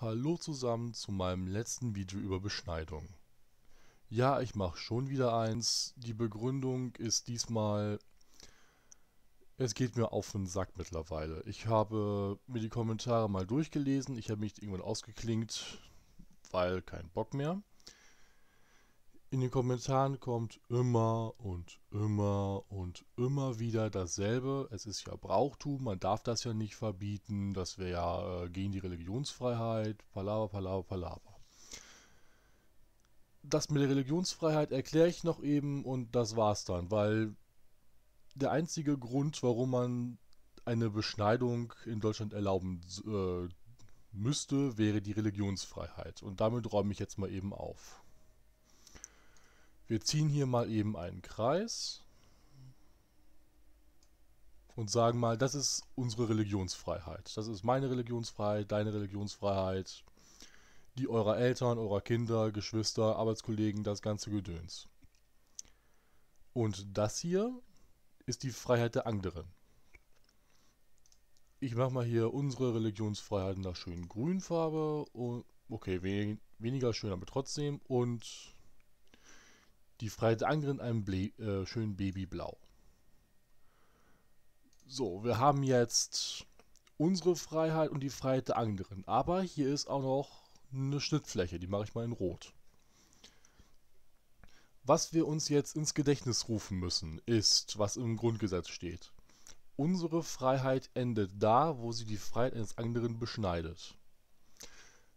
Hallo zusammen zu meinem letzten Video über Beschneidung. Ja, ich mache schon wieder eins. Die Begründung ist diesmal, es geht mir auf den Sack mittlerweile. Ich habe mir die Kommentare mal durchgelesen, ich habe mich irgendwann ausgeklinkt, weil kein Bock mehr. In den Kommentaren kommt immer und immer und immer wieder dasselbe. Es ist ja Brauchtum, man darf das ja nicht verbieten, das wäre ja äh, gegen die Religionsfreiheit, palaver, palaver, palaver. Das mit der Religionsfreiheit erkläre ich noch eben und das war's dann, weil der einzige Grund, warum man eine Beschneidung in Deutschland erlauben äh, müsste, wäre die Religionsfreiheit. Und damit räume ich jetzt mal eben auf. Wir ziehen hier mal eben einen Kreis und sagen mal, das ist unsere Religionsfreiheit. Das ist meine Religionsfreiheit, deine Religionsfreiheit, die eurer Eltern, eurer Kinder, Geschwister, Arbeitskollegen, das ganze Gedöns. Und das hier ist die Freiheit der anderen. Ich mache mal hier unsere Religionsfreiheit in der schönen Grünfarbe. Und, okay, we weniger schön, aber trotzdem. Und die Freiheit anderen in einem Ble äh, schönen Babyblau. So, wir haben jetzt unsere Freiheit und die Freiheit der anderen. Aber hier ist auch noch eine Schnittfläche, die mache ich mal in Rot. Was wir uns jetzt ins Gedächtnis rufen müssen, ist, was im Grundgesetz steht. Unsere Freiheit endet da, wo sie die Freiheit eines anderen beschneidet.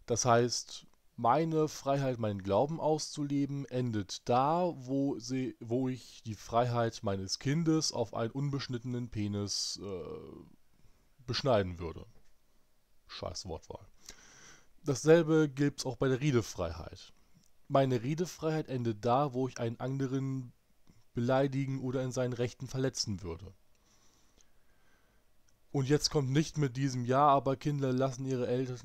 Das heißt, meine Freiheit, meinen Glauben auszuleben, endet da, wo, sie, wo ich die Freiheit meines Kindes auf einen unbeschnittenen Penis äh, beschneiden würde. Scheiß Wortwahl. Dasselbe gibt's auch bei der Redefreiheit. Meine Redefreiheit endet da, wo ich einen anderen beleidigen oder in seinen Rechten verletzen würde. Und jetzt kommt nicht mit diesem Ja, aber Kinder lassen ihre Eltern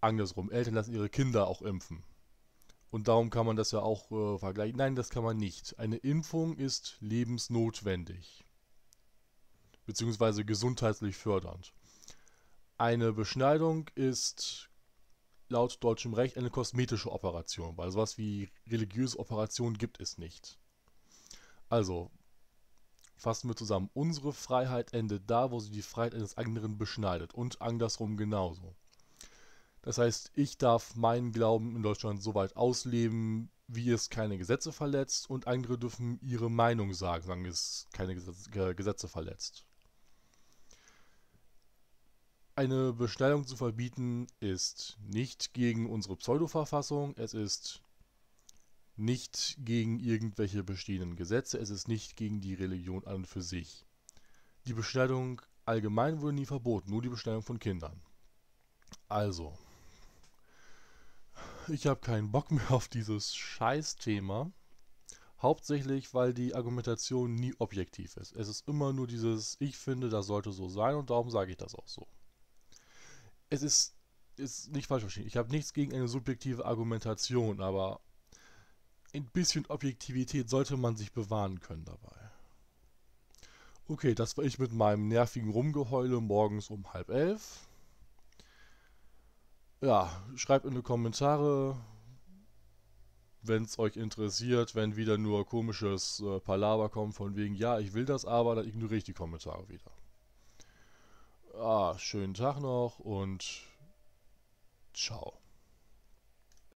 andersrum. Eltern lassen ihre Kinder auch impfen. Und darum kann man das ja auch äh, vergleichen. Nein, das kann man nicht. Eine Impfung ist lebensnotwendig. Beziehungsweise gesundheitlich fördernd. Eine Beschneidung ist laut deutschem Recht eine kosmetische Operation, weil sowas wie religiöse Operationen gibt es nicht. Also, fassen wir zusammen. Unsere Freiheit endet da, wo sie die Freiheit eines anderen beschneidet. Und andersrum genauso. Das heißt, ich darf meinen Glauben in Deutschland so weit ausleben, wie es keine Gesetze verletzt und andere dürfen ihre Meinung sagen, solange es keine Gesetze verletzt. Eine Beschneidung zu verbieten ist nicht gegen unsere Pseudo-Verfassung, es ist nicht gegen irgendwelche bestehenden Gesetze, es ist nicht gegen die Religion an und für sich. Die Beschneidung allgemein wurde nie verboten, nur die Beschneidung von Kindern. Also, ich habe keinen Bock mehr auf dieses Scheiß-Thema. Hauptsächlich, weil die Argumentation nie objektiv ist. Es ist immer nur dieses, ich finde, das sollte so sein und darum sage ich das auch so. Es ist, ist nicht falsch verstehen. Ich habe nichts gegen eine subjektive Argumentation, aber ein bisschen Objektivität sollte man sich bewahren können dabei. Okay, das war ich mit meinem nervigen Rumgeheule morgens um halb elf. Ja, schreibt in die Kommentare, wenn es euch interessiert, wenn wieder nur komisches äh, Palaver kommt von wegen, ja, ich will das aber, dann ignoriere ich die Kommentare wieder. Ah, schönen Tag noch und ciao.